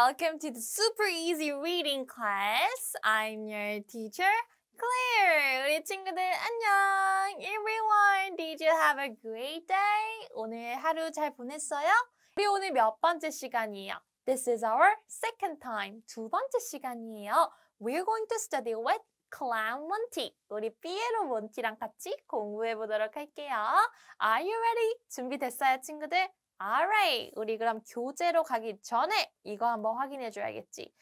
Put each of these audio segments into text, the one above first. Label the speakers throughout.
Speaker 1: welcome to the super easy reading class. I'm your teacher, Claire. 우리 친구들 안녕. Everyone, did you have a great day? 오늘 하루 잘 보냈어요? 우리 오늘 몇 번째 시간이에요? This is our second time. 두 번째 시간이에요. We're going to study with Clown Monty. 우리 피에로 몬티랑 같이 공부해 보도록 할게요. Are you ready? 준비됐어요, 친구들? alright. 우리 그럼 교재로 가기 전에 이거 한번 확인해 줘야겠지.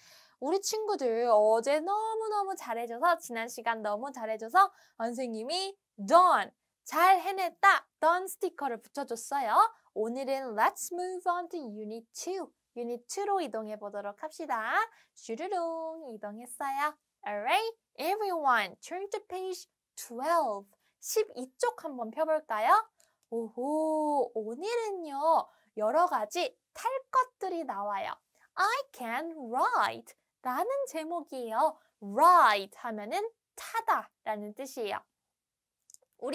Speaker 1: 우리 친구들 어제 너무너무 잘해줘서 지난 시간 너무 잘해줘서 선생님이 done, 잘 해냈다, done 스티커를 붙여줬어요. 오늘은 let's move on to unit 2. 유닛 2로 이동해 보도록 합시다. 슈르릉 이동했어요. Alright, everyone turn to page 12. 12쪽 한번 펴볼까요? 오호, 오늘은요. 여러 가지 탈 것들이 나와요. I can ride 라는 제목이에요. ride 하면은 타다 라는 뜻이에요.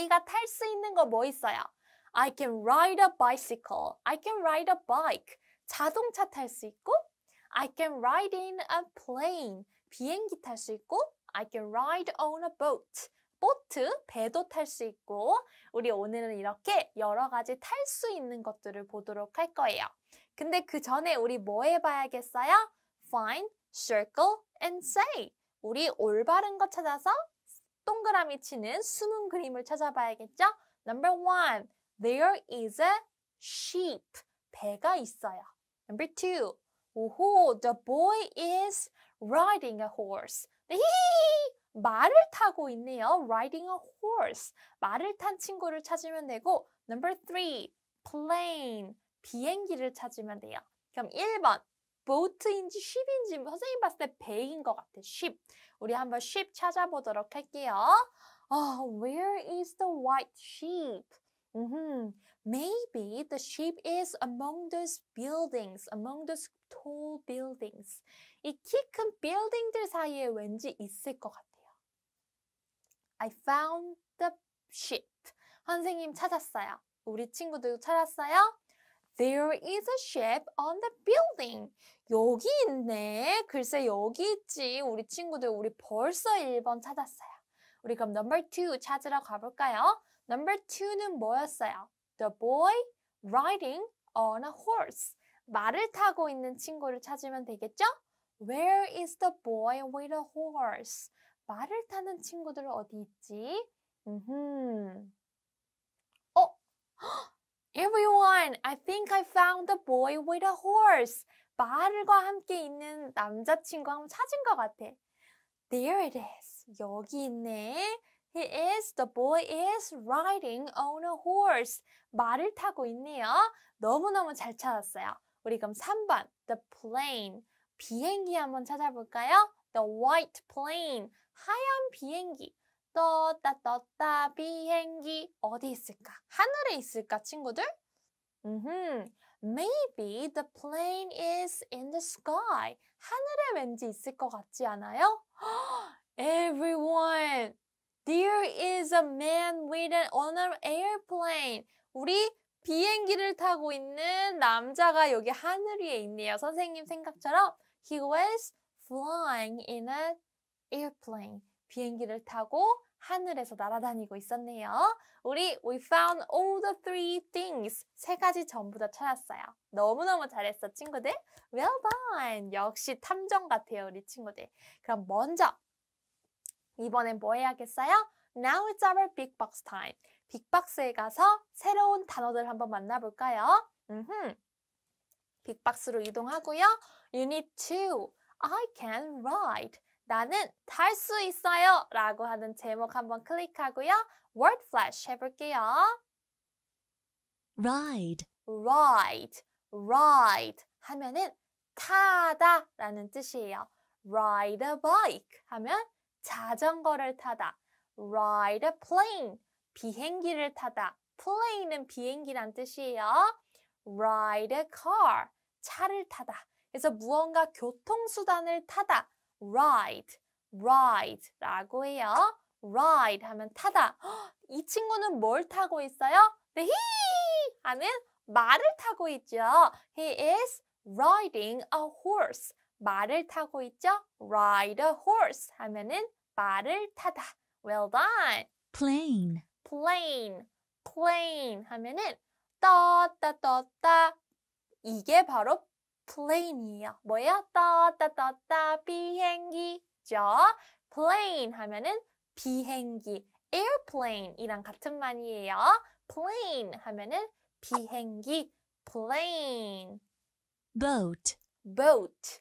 Speaker 1: 우리가 탈 수 있는 거 뭐 있어요? I can ride a bicycle. I can ride a bike. 자동차 탈 수 있고 I can ride in a plane. 비행기 탈 수 있고 I can ride on a boat. 보트, 배도 탈 수 있고 우리 오늘은 이렇게 여러 가지 탈 수 있는 것들을 보도록 할 거예요. 근데 그 전에 우리 뭐 해봐야겠어요? Find, circle, and say. 우리 올바른 거 찾아서 동그라미 치는 숨은 그림을 찾아봐야겠죠? Number one, there is a sheep. 배가 있어요. Number two, 오호, the boy is riding a horse. 네, 히히히! 말을 타고 있네요. riding a horse. 말을 탄 친구를 찾으면 되고 number three, plane. 비행기를 찾으면 돼요. 그럼 1번 보트인지 쉽인지 선생님 봤을 때 배인 것 같아. 쉽. 우리 한번 쉽 찾아보도록 할게요. Oh, where is the white sheep? Mm-hmm. Maybe the sheep is among those buildings, among those tall buildings. 이 키 큰 빌딩들 사이에 왠지 있을 것 같아. I found the sheet. 선생님 찾았어요. 우리 친구들도 찾았어요. There is a ship on the building. 여기 있네. 글쎄 여기 있지. 우리 친구들 우리 벌써 1번 찾았어요. 우리 그럼 number 2 찾으러 가볼까요? number 2는 뭐였어요? the boy riding on a horse. 말을 타고 있는 친구를 찾으면 되겠죠? Where is the boy with a horse? 말을 타는 친구들 어디 있지? 음. 어? Everyone, I think I found the boy with a horse. 말과 함께 있는 남자친구 한번 찾은 것 같아. There it is. 여기 있네. He is, the boy is riding on a horse. 말을 타고 있네요. 너무너무 잘 찾았어요. 우리 그럼 3번, the plane. 비행기 한번 찾아볼까요? The white plane. 하얀 비행기 떴다 떴다 비행기 어디 있을까? 하늘에 있을까 친구들? 음흠. Maybe the plane is in the sky. 하늘에 왠지 있을 것 같지 않아요? Everyone, there is a man w i t h a n g on an airplane. 우리 비행기를 타고 있는 남자가 여기 하늘 위에 있네요. 선생님 생각처럼 he was flying in a airplane, 비행기를 타고 하늘에서 날아다니고 있었네요. 우리 we found all the three things. 세 가지 전부 다 찾았어요. 너무너무 잘했어, 친구들. Well done. 역시 탐정 같아요, 우리 친구들. 그럼 먼저 이번엔 뭐 해야겠어요? Now it's our big box time. 빅박스에 가서 새로운 단어들 한번 만나볼까요? 음흠. 빅박스로 이동하고요. You need to. I can ride. 나는 탈 수 있어요 라고 하는 제목 한번 클릭하고요. word flash 해볼게요. ride, ride, ride 하면은 타다 라는 뜻이에요. ride a bike 하면 자전거를 타다. ride a plane, 비행기를 타다. plane은 비행기란 뜻이에요. ride a car, 차를 타다. 그래서 무언가 교통수단을 타다 ride, ride라고 해요. ride 하면 타다. 이 친구는 뭘 타고 있어요? 네, he 하는 말을 타고 있죠. He is riding a horse. 말을 타고 있죠. Ride a horse 하면은 말을 타다. Well done. Plane. Plane. Plane 하면은 떴다 떴다. 이게 바로 plane이에요. 뭐예요? 떴다 떴다 비행기죠. plane 하면은 비행기, airplane이랑 같은 말이에요. plane 하면은 비행기, plane. boat, boat,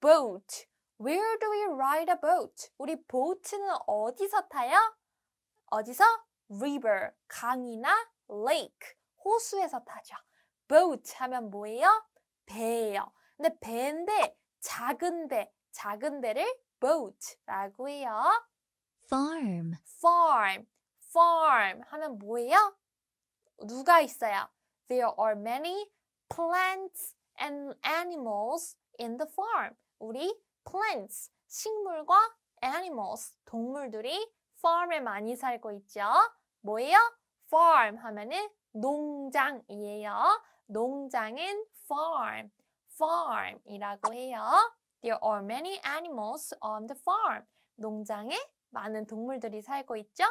Speaker 1: boat. Where do we ride a boat? 우리 보트는 어디서 타요? 어디서? river, 강이나 lake, 호수에서 타죠. boat 하면 뭐예요? 배예요. 근데 배인데 작은 배, 작은 배를 boat라고 해요. farm, farm, farm 하면 뭐예요? 누가 있어요? There are many plants and animals in the farm. 우리 plants, 식물과 animals, 동물들이 farm에 많이 살고 있죠. 뭐예요? farm 하면은 농장이에요. 농장은 farm. farm이라고 해요. There are many animals on the farm. 농장에 많은 동물들이 살고 있죠.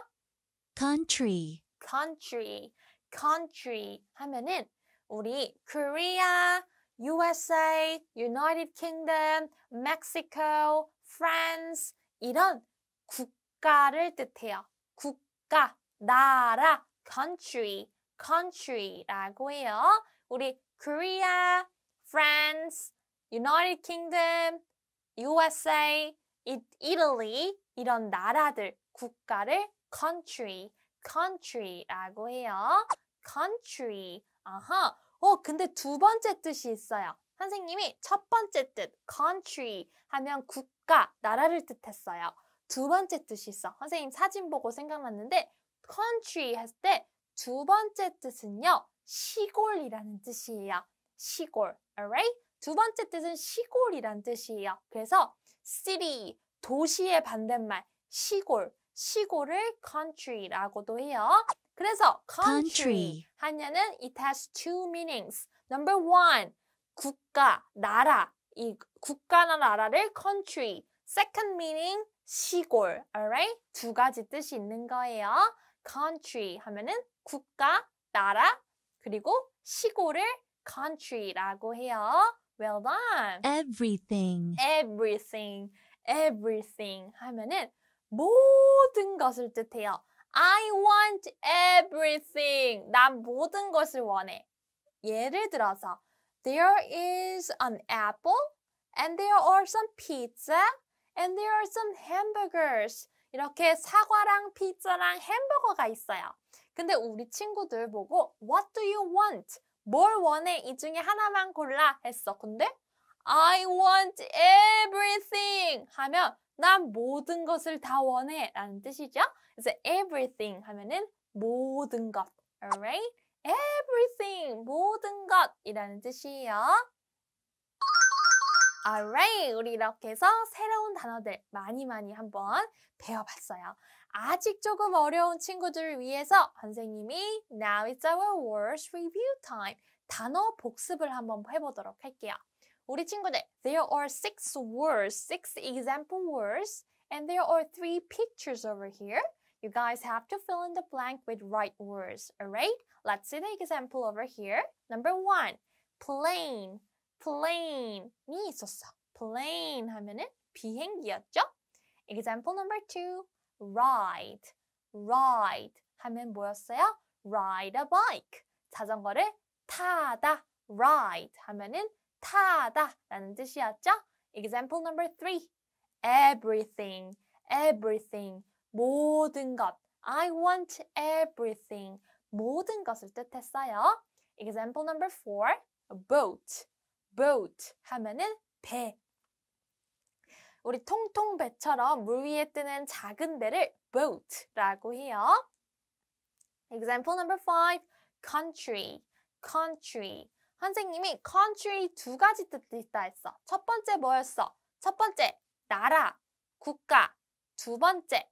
Speaker 1: country country country 하면은 우리 Korea, USA, United Kingdom, Mexico, France 이런 국가를 뜻해요. 국가, 나라, country, country라고 해요. 우리 Korea, France, United Kingdom, USA, Italy 이런 나라들, 국가를 country, country라고 해요. country. 아하. 어, 근데 두 번째 뜻이 있어요. 선생님이 첫 번째 뜻 country 하면 국가, 나라를 뜻했어요. 두 번째 뜻이 있어. 선생님 사진 보고 생각났는데 country 했을 때 두 번째 뜻은요. 시골이라는 뜻이에요. 시골, alright? 두 번째 뜻은 시골이란 뜻이에요. 그래서 city, 도시의 반대말 시골, 시골을 country라고도 해요. 그래서 country, country. 하냐는 it has two meanings. Number one, 국가, 나라. 이 국가나 나라를 country. Second meaning, 시골. alright? 두 가지 뜻이 있는 거예요. country 하면은 국가, 나라, 그리고 시골을 country라고 해요. Well done. Everything. Everything. Everything 하면은 모든 것을 뜻해요. I want everything. 난 모든 것을 원해. 예를 들어서 There is an apple and there are some pizza and there are some hamburgers. 이렇게 사과랑 피자랑 햄버거가 있어요. 근데 우리 친구들 보고 What do you want? 뭘 원해? 이 중에 하나만 골라 했어. 근데 I want everything 하면 난 모든 것을 다 원해 라는 뜻이죠. 그래서 everything 하면은 모든 것. Alright? Everything 모든 것이라는 뜻이에요. Alright, 우리 이렇게 해서 새로운 단어들 많이 많이 한번 배워봤어요. 아직 조금 어려운 친구들을 위해서 선생님이 Now it's our words review time. 단어 복습을 한번 해보도록 할게요. 우리 친구들, there are six words, six example words, and there are three pictures over here. You guys have to fill in the blank with right words, alright? Let's see the example over here. Number one, plane, plane이 있었어. plane 하면은 비행기였죠? Example number two, ride, ride 하면 뭐였어요? ride a bike. 자전거를 타다, ride 하면은 타다라는 뜻이었죠? Example number three. Everything, everything. 모든 것. I want everything. 모든 것을 뜻했어요. Example number four. Boat, boat 하면은 배, 우리 통통배처럼 물 위에 뜨는 작은 배를 boat라고 해요. Example number five, country, country. 선생님이 country 두 가지 뜻도 있다 했어. 첫 번째 뭐였어? 첫 번째, 나라, 국가. 두 번째는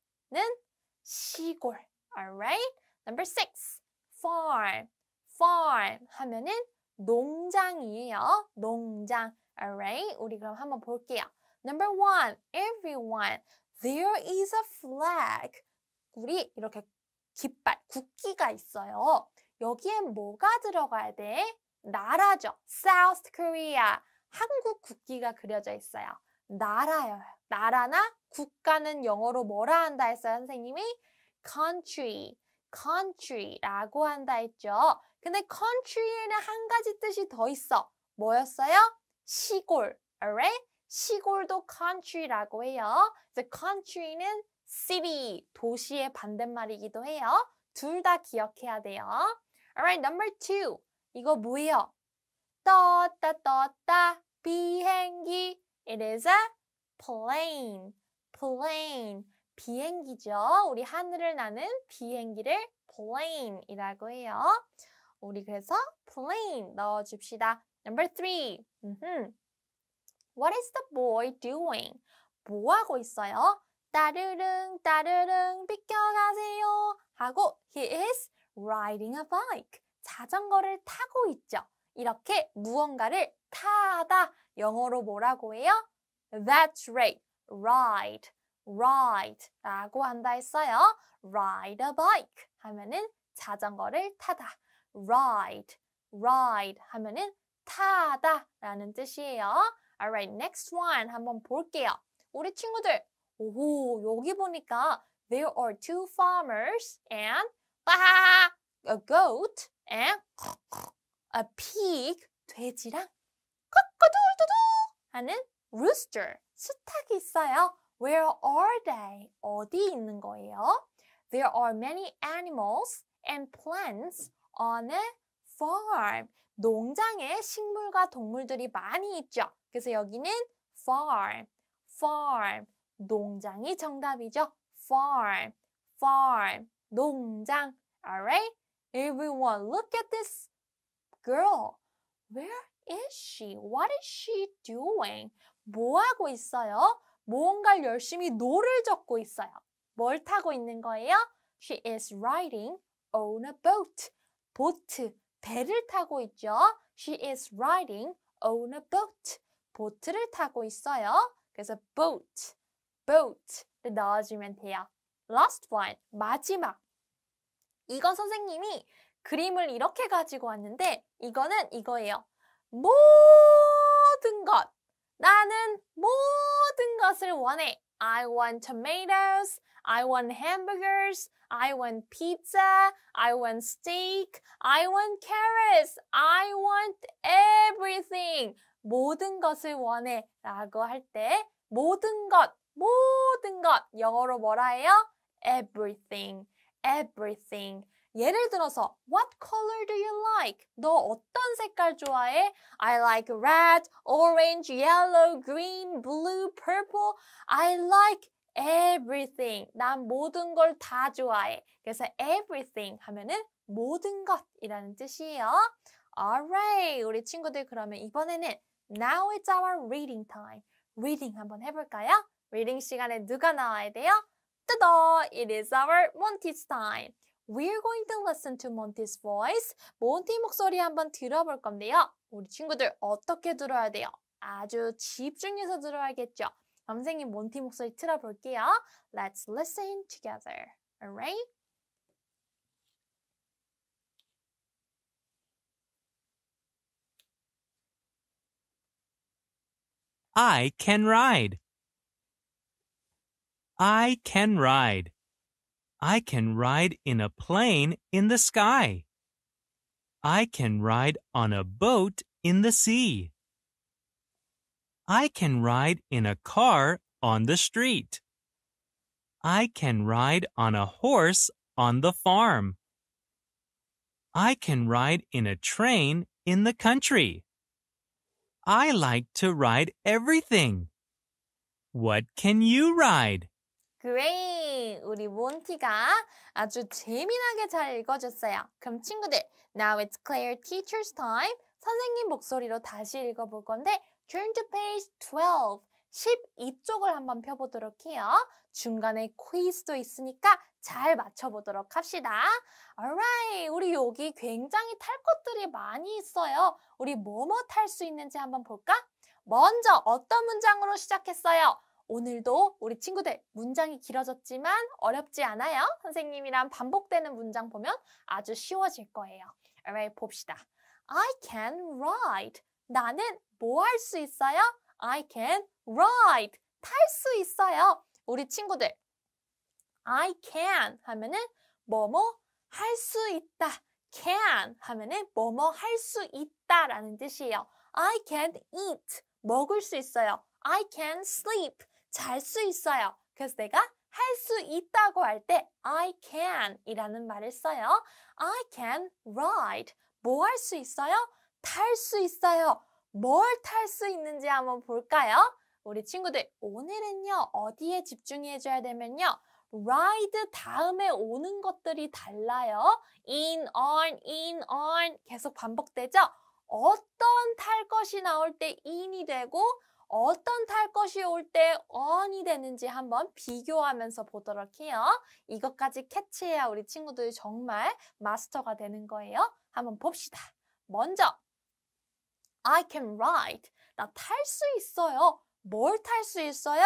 Speaker 1: 시골. Alright? Number six, farm. farm 하면은 농장이에요. 농장. Alright? 우리 그럼 한번 볼게요. Number one, everyone. There is a flag. 우리 이렇게 깃발, 국기가 있어요. 여기엔 뭐가 들어가야 돼? 나라죠. South Korea. 한국 국기가 그려져 있어요. 나라요. 나라나 국가는 영어로 뭐라 한다 했어요, 선생님이? country, country라고 한다 했죠. 근데 country에는 한 가지 뜻이 더 있어. 뭐였어요? 시골, alright? 시골도 country라고 해요. 그래서 country는 city, 도시의 반대말이기도 해요. 둘 다 기억해야 돼요. Alright, number two. 이거 뭐예요? 떴다 떴다 비행기. It is a plane. plane. 비행기죠. 우리 하늘을 나는 비행기를 plane이라고 해요. 우리 그래서 plane 넣어줍시다. Number three. What is the boy doing? 뭐 하고 있어요? 따르릉 따르릉 비켜가세요 하고 he is riding a bike. 자전거를 타고 있죠. 이렇게 무언가를 타다 영어로 뭐라고 해요? That's right. Ride, ride라고 한다 했어요. Ride a bike 하면은 자전거를 타다. Ride, ride 하면은 타다라는 뜻이에요. Alright, next one 한번 볼게요. 우리 친구들, 오호 여기 보니까 there are two farmers and 빠 a goat and a pig 돼지랑 꼬꼬두두두 하는 rooster 수탉이 있어요. Where are they? 어디 있는 거예요? There are many animals and plants on a farm. 농장에 식물과 동물들이 많이 있죠. 그래서 여기는 farm, farm, 농장이 정답이죠. farm, farm, 농장. Alright? Everyone, look at this girl. Where is she? What is she doing? 뭐 하고 있어요? 무가를 열심히 노를 젓고 있어요. 뭘 타고 있는 거예요? She is riding on a boat. 보트, 배를 타고 있죠. She is riding on a boat. 보트를 타고 있어요. 그래서 boat, boat를 넣어주면 돼요. last one, 마지막. 이거 선생님이 그림을 이렇게 가지고 왔는데 이거는 이거예요. 모든 것. 나는 모든 것을 원해. I want tomatoes. I want hamburgers. I want pizza. I want steak. I want carrots. I want everything. 모든 것을 원해 라고 할 때 모든 것, 모든 것 영어로 뭐라 해요? everything, everything 예를 들어서 What color do you like? 너 어떤 색깔 좋아해? I like red, orange, yellow, green, blue, purple I like everything 난 모든 걸 다 좋아해 그래서 everything 하면은 모든 것이라는 뜻이에요 Alright, 우리 친구들 그러면 이번에는 Now it's our reading time. Reading 한번 해볼까요? Reading 시간에 누가 나와야 돼요? 따다! It is our Monty's time. We're going to listen to Monty's voice. Monty 목소리 한번 들어볼 건데요. 우리 친구들 어떻게 들어야 돼요? 아주 집중해서 들어야겠죠. 선생님 Monty 목소리 틀어볼게요. Let's listen together. Alright? I can ride. I can ride. I can ride in a plane in the sky. I can ride on a boat in the sea. I can ride in a car on the street. I can ride on a horse on the farm. I can ride in a train in the country. I like to ride everything. What can you ride? Great! 우리 몬티가 아주 재미나게 잘 읽어줬어요. 그럼 친구들, now it's Claire teacher's time. 선생님 목소리로 다시 읽어볼 건데 turn to page 12. 12쪽을 한번 펴보도록 해요. 중간에 퀴즈도 있으니까 잘 맞춰보도록 합시다. Alright, 우리 여기 굉장히 탈 것들이 많이 있어요. 우리 뭐뭐 탈 수 있는지 한번 볼까? 먼저 어떤 문장으로 시작했어요? 오늘도 우리 친구들 문장이 길어졌지만 어렵지 않아요. 선생님이랑 반복되는 문장 보면 아주 쉬워질 거예요. Alright, 봅시다. I can ride. 나는 뭐 할 수 있어요? I can ride. 탈 수 있어요. 우리 친구들 I can 하면은 뭐뭐 할 수 있다. can 하면은 뭐뭐 할 수 있다라는 뜻이에요. I can eat 먹을 수 있어요. I can sleep 잘 수 있어요. 그래서 내가 할 수 있다고 할 때 I can이라는 말을 써요. I can ride 뭐 할 수 있어요? 탈 수 있어요. 뭘 탈 수 있는지 한번 볼까요? 우리 친구들 오늘은요 어디에 집중해줘야 되면요 ride 다음에 오는 것들이 달라요. in, on, in, on 계속 반복되죠? 어떤 탈 것이 나올 때 in이 되고 어떤 탈 것이 올 때 on이 되는지 한번 비교하면서 보도록 해요. 이것까지 캐치해야 우리 친구들이 정말 마스터가 되는 거예요. 한번 봅시다. 먼저 I can ride. 나 탈 수 있어요. 뭘 탈 수 있어요?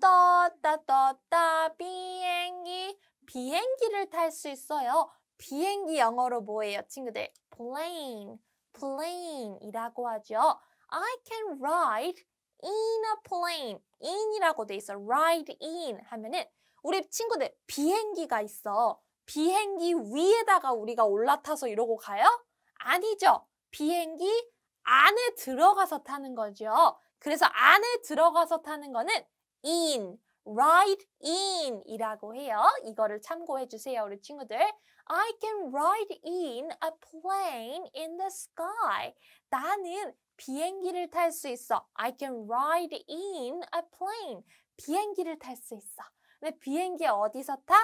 Speaker 1: 떴다 떴다 비행기 비행기를 탈 수 있어요. 비행기 영어로 뭐예요, 친구들? plane, plane이라고 하죠. I can ride in a plane. in이라고 돼 있어. ride in 하면은 우리 친구들 비행기가 있어. 비행기 위에다가 우리가 올라타서 이러고 가요? 아니죠. 비행기 안에 들어가서 타는 거죠. 그래서 안에 들어가서 타는 거는 in, write in 이라고 해요. 이거를 참고해 주세요, 우리 친구들. I can ride in a plane in the sky. 나는 비행기를 탈 수 있어. I can ride in a plane. 비행기를 탈 수 있어. 근데 비행기 어디서 타?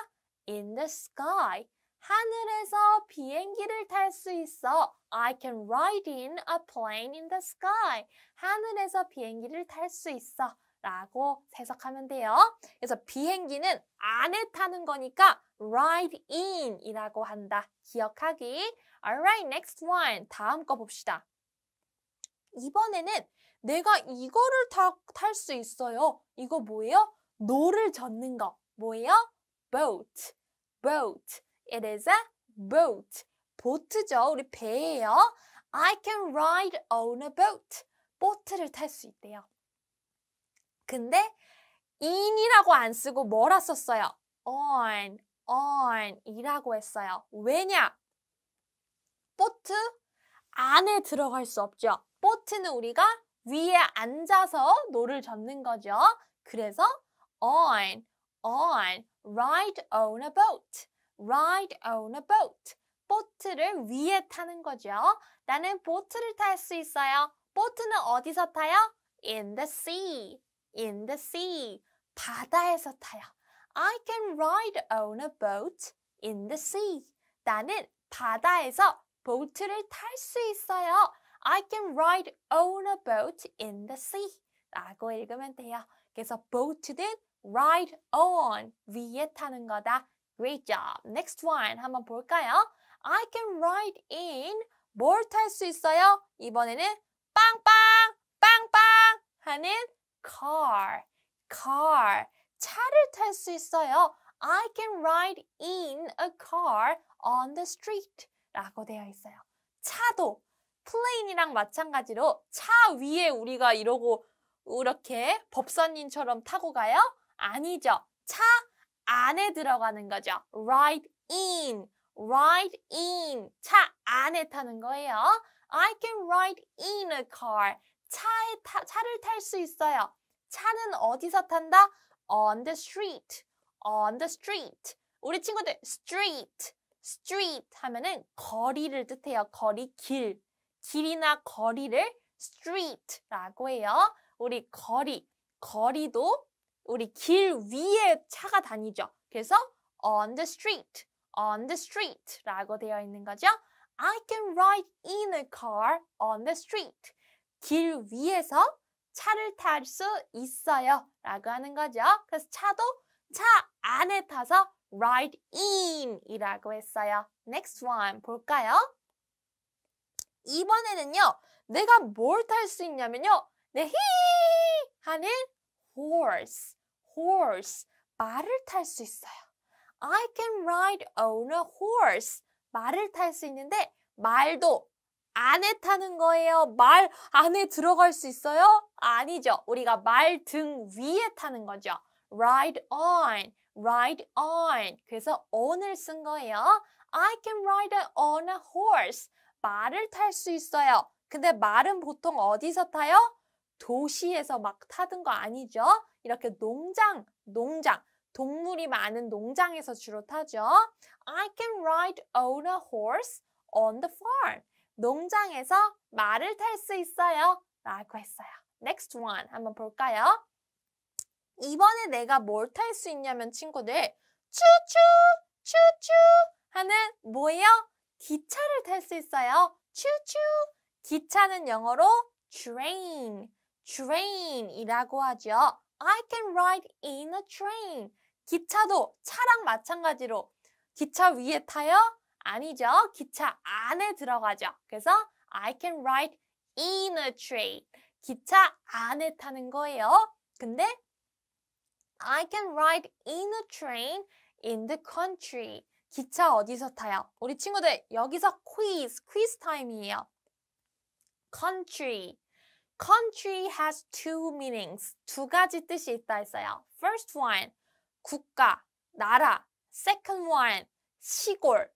Speaker 1: In the sky. 하늘에서 비행기를 탈 수 있어. I can ride in a plane in the sky. 하늘에서 비행기를 탈 수 있어. 라고 해석하면 돼요. 그래서 비행기는 안에 타는 거니까 ride in 이라고 한다. 기억하기. Alright, next one. 다음 거 봅시다. 이번에는 내가 이거를 탈 수 있어요. 이거 뭐예요? 노를 젓는 거. 뭐예요? boat, boat. It is a boat. 보트죠. 우리 배예요. I can ride on a boat. 보트를 탈 수 있대요. 근데 in이라고 안 쓰고 뭐라 썼어요? on, on 이라고 했어요. 왜냐? 보트 안에 들어갈 수 없죠. 보트는 우리가 위에 앉아서 노를 젓는 거죠. 그래서 on, on, ride on a boat, ride on a boat. 보트를 위에 타는 거죠. 나는 보트를 탈 수 있어요. 보트는 어디서 타요? In the sea. in the sea. 바다에서 타요. I can ride on a boat in the sea. 나는 바다에서 보트를 탈 수 있어요. I can ride on a boat in the sea. 라고 읽으면 돼요. 그래서 boat는 ride on 위에 타는 거다. Great job. Next one 한번 볼까요? I can ride in 뭘 탈 수 있어요? 이번에는 빵빵 빵빵 하는 car, car. 차를 탈 수 있어요. I can ride in a car on the street 라고 되어 있어요. 차도 플레인이랑 마찬가지로 차 위에 우리가 이러고 이렇게 법사님처럼 타고 가요? 아니죠. 차 안에 들어가는 거죠. ride in, ride in. 차 안에 타는 거예요. I can ride in a car. 차에 타, 차를 탈 수 있어요. 차는 어디서 탄다? On the street. On the street. 우리 친구들 street, street 하면은 거리를 뜻해요. 거리, 길. 길이나 거리를 street라고 해요. 우리 거리, 거리도 우리 길 위에 차가 다니죠. 그래서 on the street, on the street라고 되어 있는 거죠. I can ride in a car on the street. 길 위에서 차를 탈 수 있어요 라고 하는 거죠. 그래서 차도 차 안에 타서 ride in 이라고 했어요. Next one 볼까요? 이번에는요. 내가 뭘 탈 수 있냐면요. 내히 네, 하는 horse, horse 말을 탈 수 있어요. I can ride on a horse 말을 탈 수 있는데 말도 안에 타는 거예요? 말 안에 들어갈 수 있어요? 아니죠. 우리가 말 등 위에 타는 거죠. ride on, ride on. 그래서 on을 쓴 거예요. I can ride on a horse. 말을 탈 수 있어요. 근데 말은 보통 어디서 타요? 도시에서 막타는거 아니죠? 이렇게 농장, 농장, 동물이 많은 농장에서 주로 타죠. I can ride on a horse on the farm. 농장에서 말을 탈 수 있어요. 라고 했어요. Next one 한번 볼까요? 이번에 내가 뭘 탈 수 있냐면 친구들 추추 추추 하는 뭐예요? 기차를 탈 수 있어요. 추추 기차는 영어로 train train이라고 하죠. I can ride in a train 기차도 차랑 마찬가지로 기차 위에 타요. 아니죠. 기차 안에 들어가죠. 그래서 I can ride in a train. 기차 안에 타는 거예요. 근데 I can ride in a train in the country. 기차 어디서 타요? 우리 친구들 여기서 퀴즈, 퀴즈 타임이에요. country. country has two meanings. 두 가지 뜻이 있다 했어요. first one, 국가, 나라. second one, 시골.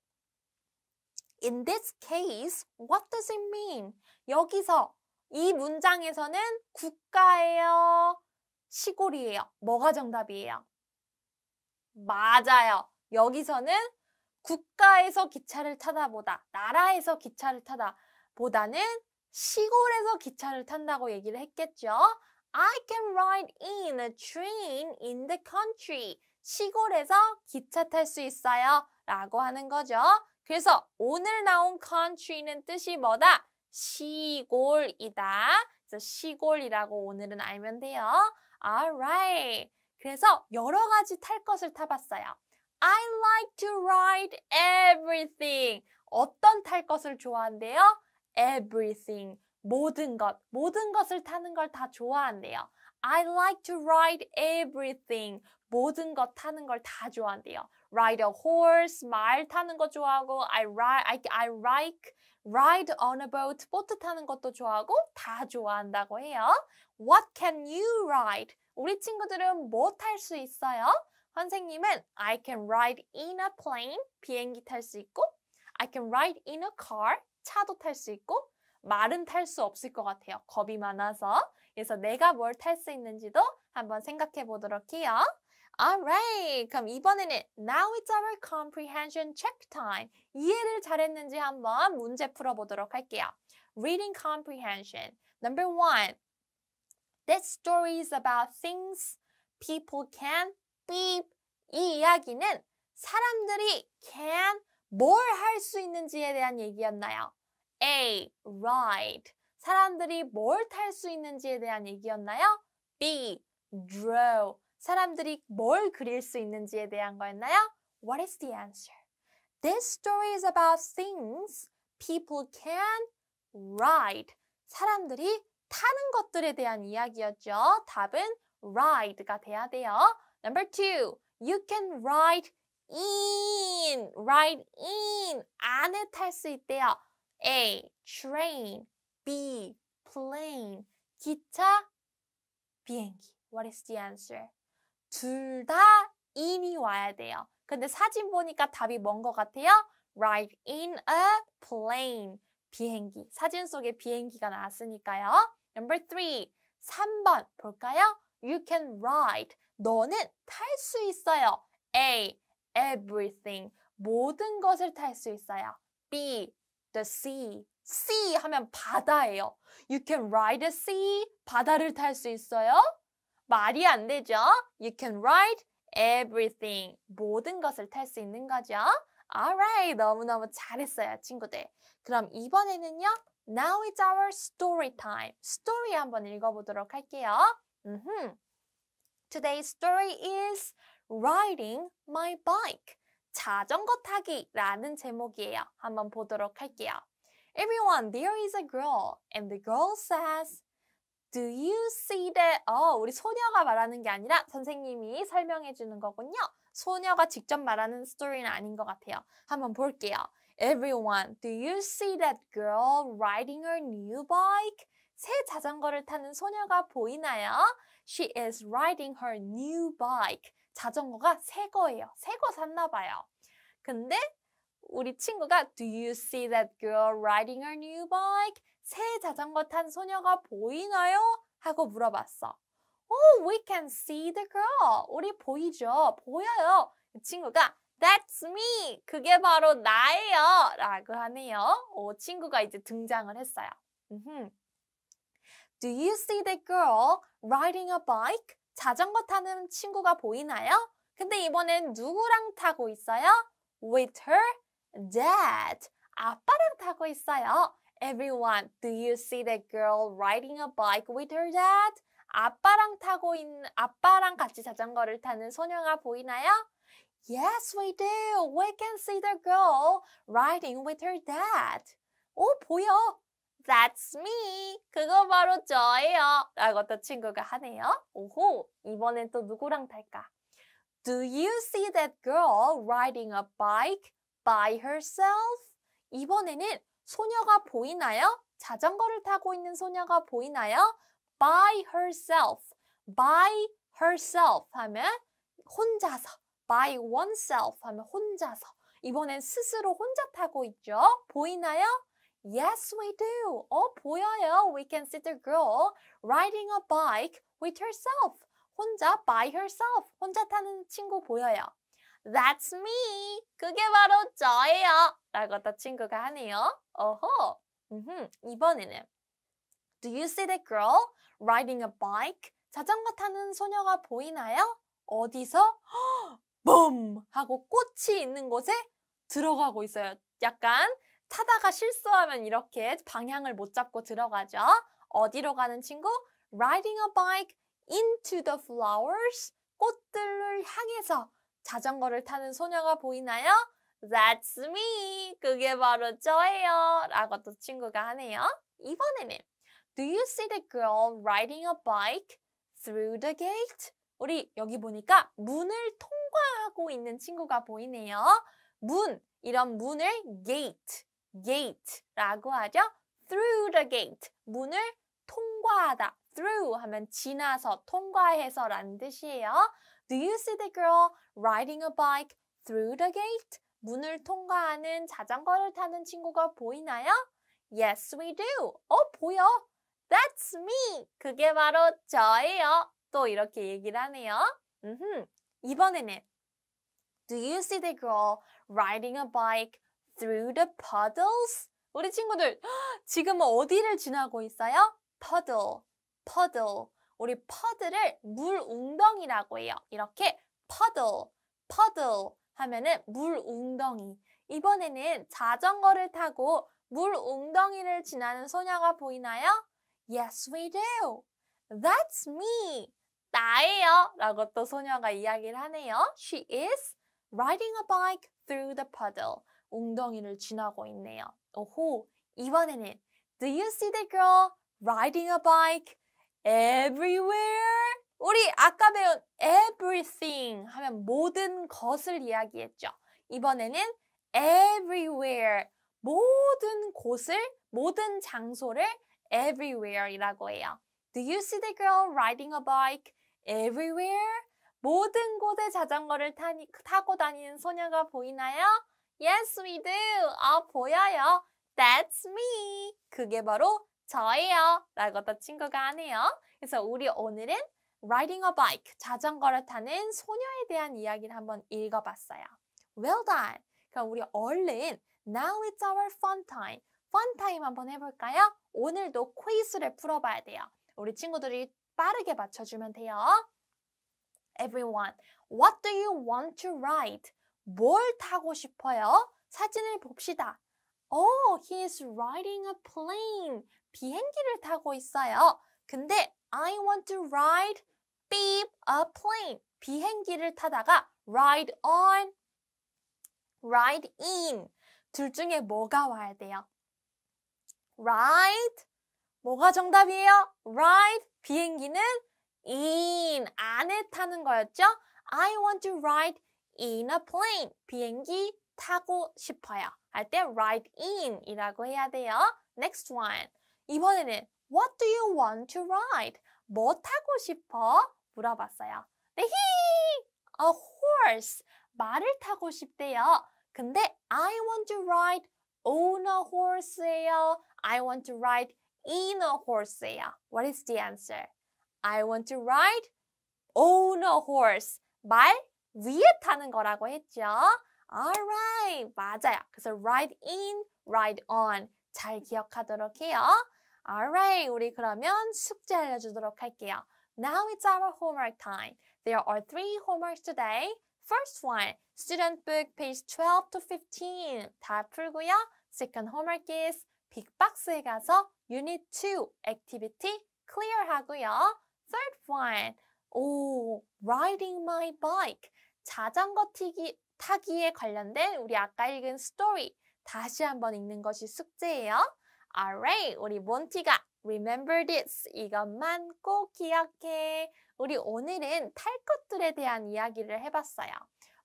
Speaker 1: In this case, what does it mean? 여기서 이 문장에서는 국가예요. 시골이에요. 뭐가 정답이에요? 맞아요. 여기서는 국가에서 기차를 타다 보다, 나라에서 기차를 타다 보다는 시골에서 기차를 탄다고 얘기를 했겠죠. I can ride in a train in the country. 시골에서 기차 탈 수 있어요. 라고 하는 거죠. 그래서 오늘 나온 country는 뜻이 뭐다? 시골이다. 그래서 시골이라고 오늘은 알면 돼요. Alright. 그래서 여러 가지 탈 것을 타봤어요. I like to ride everything. 어떤 탈 것을 좋아한대요? Everything. 모든 것, 모든 것을 타는 걸 다 좋아한대요. I like to ride everything. 모든 것 타는 걸 다 좋아한대요. ride a horse 말 타는 거 좋아하고 I ride I, I like ride on a boat 보트 타는 것도 좋아하고 다 좋아한다고 해요. What can you ride? 우리 친구들은 뭐 탈 수 있어요? 선생님은 I can ride in a plane 비행기 탈 수 있고 I can ride in a car 차도 탈 수 있고 말은 탈 수 없을 것 같아요. 겁이 많아서. 그래서 내가 뭘 탈 수 있는지도 한번 생각해 보도록 해요. Alright, 그럼 이번에는 now it's our comprehension check time. 이해를 잘했는지 한번 문제 풀어보도록 할게요. Reading comprehension. Number one, this story is about things people can b e 이 이야기는 사람들이 can 뭘 할 수 있는지에 대한 얘기였나요? A. Ride. 사람들이 뭘 탈 수 있는지에 대한 얘기였나요? B. Draw. 사람들이 뭘 그릴 수 있는지에 대한 거였나요? What is the answer? This story is about things people can ride. 사람들이 타는 것들에 대한 이야기였죠. 답은 ride가 돼야 돼요. Number two, you can ride in, ride in 안에 탈 수 있대요. A. train B. plane 기차 비행기 What is the answer? 둘다 in이 와야 돼요. 근데 사진 보니까 답이 뭔 것 같아요? Ride in a plane. 비행기. 사진 속에 비행기가 나왔으니까요. Number three. 3번 볼까요? You can ride. 너는 탈 수 있어요. A. Everything. 모든 것을 탈 수 있어요. B. The sea. sea 하면 바다예요. You can ride t sea. 바다를 탈 수 있어요. 말이 안 되죠? You can ride everything. 모든 것을 탈 수 있는 거죠. Alright, 너무너무 잘했어요, 친구들. 그럼 이번에는요, Now is our story time. 스토리 한번 읽어보도록 할게요. 음흠. Today's story is Riding My Bike. 자전거 타기라는 제목이에요. 한번 보도록 할게요. Everyone, there is a girl, and the girl says, Do you see that? 어, 우리 소녀가 말하는 게 아니라 선생님이 설명해 주는 거군요. 소녀가 직접 말하는 스토리는 아닌 것 같아요. 한번 볼게요. Everyone, do you see that girl riding her new bike? 새 자전거를 타는 소녀가 보이나요? She is riding her new bike. 자전거가 새 거예요. 새 거 샀나 봐요. 근데 우리 친구가 Do you see that girl riding her new bike? 새 자전거 탄 소녀가 보이나요? 하고 물어봤어. Oh, we can see the girl. 우리 보이죠? 보여요. 이 친구가 That's me. 그게 바로 나예요. 라고 하네요. 오, 친구가 이제 등장을 했어요. Do you see t h a girl riding a bike? 자전거 타는 친구가 보이나요? 근데 이번엔 누구랑 타고 있어요? With her dad. 아빠랑 타고 있어요. Everyone, do you see that girl riding a bike with her dad? 아빠랑 타고 있는 아빠랑 같이 자전거를 타는 소녀가 보이나요? Yes, we do. We can see the girl riding with her dad. 오, 보여. That's me. 그거 바로 저예요. 라고 또 친구가 하네요. 오호, 이번엔 또 누구랑 탈까? Do you see that girl riding a bike by herself? 이번에는 소녀가 보이나요? 자전거를 타고 있는 소녀가 보이나요? by herself, by herself 하면 혼자서, by oneself 하면 혼자서. 이번엔 스스로 혼자 타고 있죠. 보이나요? Yes, we do. 어, 보여요. We can see the girl riding a bike with herself. 혼자 by herself. 혼자 타는 친구 보여요. That's me. 그게 바로 저예요. 라고 또 친구가 하네요. 어허. 음흠. 이번에는 Do you see that girl riding a bike? 자전거 타는 소녀가 보이나요? 어디서? 붐! 하고 꽃이 있는 곳에 들어가고 있어요. 약간 타다가 실수하면 이렇게 방향을 못 잡고 들어가죠. 어디로 가는 친구? Riding a bike into the flowers. 꽃들을 향해서 자전거를 타는 소녀가 보이나요? That's me. 그게 바로 저예요. 라고 또 친구가 하네요. 이번에는 Do you see the girl riding a bike through the gate? 우리 여기 보니까 문을 통과하고 있는 친구가 보이네요. 문, 이런 문을 gate, gate라고 하죠. through the gate, 문을 통과하다. through 하면 지나서, 통과해서란 뜻이에요. Do you see the girl riding a bike through the gate? 문을 통과하는 자전거를 타는 친구가 보이나요? Yes, we do. 어, 보여. That's me. 그게 바로 저예요. 또 이렇게 얘기를 하네요. 음흠. 이번에는 Do you see the girl riding a bike through the puddles? 우리 친구들 지금 어디를 지나고 있어요? puddle, puddle. 우리 퍼드를 물 웅덩이라고 해요. 이렇게 puddle, puddle 하면은 물 웅덩이. 이번에는 자전거를 타고 물 웅덩이를 지나는 소녀가 보이나요? Yes, we do. That's me. 나예요. 라고 또 소녀가 이야기를 하네요. She is riding a bike through the puddle. 웅덩이를 지나고 있네요. 오호, 이번에는 Do you see the girl riding a bike everywhere. 우리 아까 배운 everything 하면 모든 것을 이야기했죠. 이번에는 everywhere. 모든 곳을, 모든 장소를 everywhere이라고 해요. Do you see the girl riding a bike everywhere? 모든 곳에 자전거를 타니, 타고 다니는 소녀가 보이나요? Yes, we do. 아, 보여요. That's me. 그게 바로 저예요 라고 또 친구가 하네요. 그래서 우리 오늘은 riding a bike, 자전거를 타는 소녀에 대한 이야기를 한번 읽어봤어요. Well done! 그럼 우리 얼른 Now it's our fun time. fun time 한번 해볼까요? 오늘도 퀴즈를 풀어봐야 돼요. 우리 친구들이 빠르게 맞춰주면 돼요. Everyone, what do you want to ride? 뭘 타고 싶어요? 사진을 봅시다. Oh, he is riding a plane. 비행기를 타고 있어요. 근데 I want to ride beep a plane. 비행기를 타다가 ride on, ride in 둘 중에 뭐가 와야 돼요? ride 뭐가 정답이에요? ride 비행기는 in 안에 타는 거였죠? I want to ride in a plane. 비행기 타고 싶어요. 할 때 ride in이라고 해야 돼요. Next one. 이번에는 What do you want to ride? 뭐 타고 싶어? 물어봤어요. 네, he! A horse. 말을 타고 싶대요. 근데 I want to ride on a horse예요. I want to ride in a horse예요. What is the answer? I want to ride on a horse. 말 위에 타는 거라고 했죠. Alright, 맞아요. 그래서 ride in, ride on 잘 기억하도록 해요. Alright, 우리 그러면 숙제 알려주도록 할게요. Now it's our homework time. There are three homeworks today. First one, student book page 12 to 15. 다 풀고요. Second homework is 빅박스에 가서 unit 2 activity clear 하고요. Third one, 오, riding my bike. 자전거 타기, 타기에 관련된 우리 아까 읽은 스토리 다시 한번 읽는 것이 숙제예요. Alright, 우리 몬티가 remember this 이것만 꼭 기억해. 우리 오늘은 탈 것들에 대한 이야기를 해봤어요.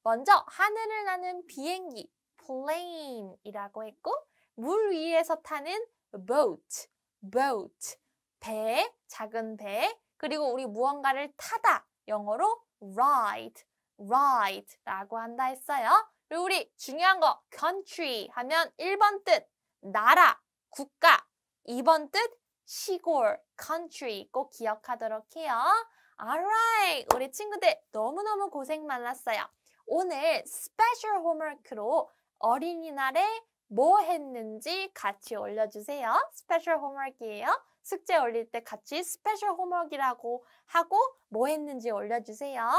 Speaker 1: 먼저 하늘을 나는 비행기 plane이라고 했고 물 위에서 타는 boat, boat 배, 작은 배 그리고 우리 무언가를 타다 영어로 ride, ride라고 한다 했어요. 그리고 우리 중요한 거 country 하면 1번 뜻 나라 국가, 2번 뜻 시골, country 꼭 기억하도록 해요. Alright, 우리 친구들 너무너무 고생 많았어요. 오늘 스페셜 홈워크로 어린이날에 뭐 했는지 같이 올려주세요. 스페셜 홈워크예요. 숙제 올릴 때 같이 스페셜 홈워크라고 하고 뭐 했는지 올려주세요.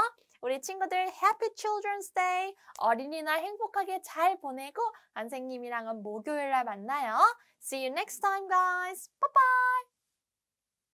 Speaker 1: 우리 친구들 Happy Children's Day! 어린이날 행복하게 잘 보내고 안생님이랑은 목요일날 만나요. See you next time, guys. Bye bye!